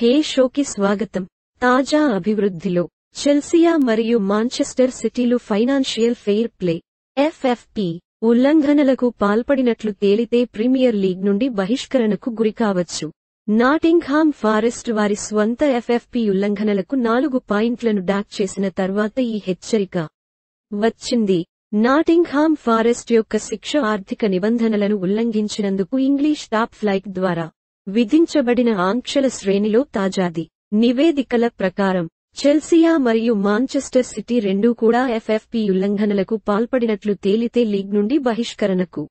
హే షోకి స్వాగతం తాజా అభివృద్ధిలో చెల్సియా మరియు మాంచెస్టర్ సిటీలు ఫైనాన్షియల్ ఫెయిర్ ప్లే ఎఫ్ఎఫ్పి ఉల్లంఘనలకు పాల్పడినట్లు తేలితే ప్రీమియర్ లీగ్ నుండి బహిష్కరణకు గురికావచ్చు నాటింగ్హామ్ ఫారెస్ట్ వారి స్వంత ఎఫ్ఎఫ్పి ఉల్లంఘనలకు నాలుగు పాయింట్లను డాక్ చేసిన తర్వాత ఈ హెచ్చరిక వచ్చింది నాటింగ్హామ్ ఫారెస్ట్ యొక్క శిక్ష ఆర్థిక నిబంధనలను ఉల్లంఘించినందుకు ఇంగ్లీష్ టాప్ ఫ్లైట్ ద్వారా విధించబడిన ఆంక్షల శ్రేణిలో తాజాది నివేదికల ప్రకారం చెల్సియా మరియు మాంచెస్టర్ సిటీ రెండూ కూడా ఎఫ్ఎఫ్పి ఉల్లంఘనలకు పాల్పడినట్లు తేలితే లీగ్ నుండి బహిష్కరణకు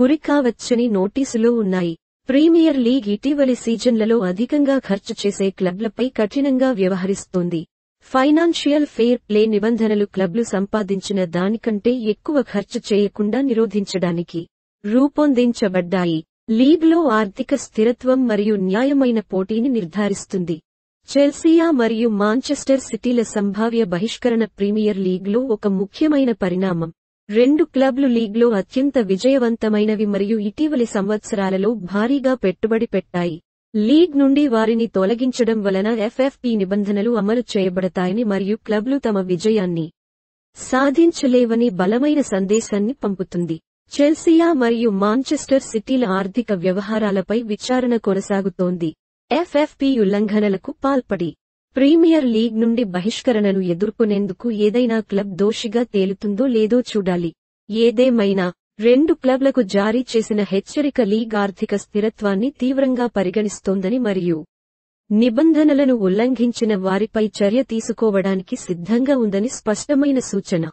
గురికావచ్చని నోటీసులు ఉన్నాయి ప్రీమియర్ లీగ్ ఇటీవలి సీజన్లలో అధికంగా ఖర్చు చేసే క్లబ్లపై కఠినంగా వ్యవహరిస్తోంది ఫైనాన్షియల్ ఫెయిర్ ప్లే నిబంధనలు క్లబ్లు సంపాదించిన దానికంటే ఎక్కువ ఖర్చు చేయకుండా నిరోధించడానికి రూపొందించబడ్డాయి లీగ్లో ఆర్థిక స్థిరత్వం మరియు న్యాయమైన పోటీని నిర్ధారిస్తుంది చెల్సియా మరియు మాంచెస్టర్ సిటీల సంభావ్య బహిష్కరణ ప్రీమియర్ లీగ్లో ఒక ముఖ్యమైన పరిణామం రెండు క్లబ్లు లీగ్లో అత్యంత విజయవంతమైనవి మరియు ఇటీవలి సంవత్సరాలలో భారీగా పెట్టుబడి పెట్టాయి లీగ్ నుండి వారిని తొలగించడం వలన ఎఫ్ఎఫ్పి నిబంధనలు అమలు చేయబడతాయని మరియు క్లబ్లు తమ విజయాన్ని సాధించలేవని బలమైన సందేశాన్ని పంపుతుంది చెల్సియా మరియు మాంచెస్టర్ సిటీల ఆర్థిక వ్యవహారాలపై విచారణ కొనసాగుతోంది ఎఫ్ఎఫ్పి ఉల్లంఘనలకు పాల్పడి ప్రీమియర్ లీగ్ నుండి బహిష్కరణను ఎదుర్కొనేందుకు ఏదైనా క్లబ్ దోషిగా తేలుతుందో లేదో చూడాలి ఏదేమైనా రెండు క్లబ్లకు జారీ చేసిన హెచ్చరిక లీగ్ ఆర్థిక స్థిరత్వాన్ని తీవ్రంగా పరిగణిస్తోందని మరియు నిబంధనలను ఉల్లంఘించిన వారిపై చర్య తీసుకోవడానికి సిద్ధంగా ఉందని స్పష్టమైన సూచన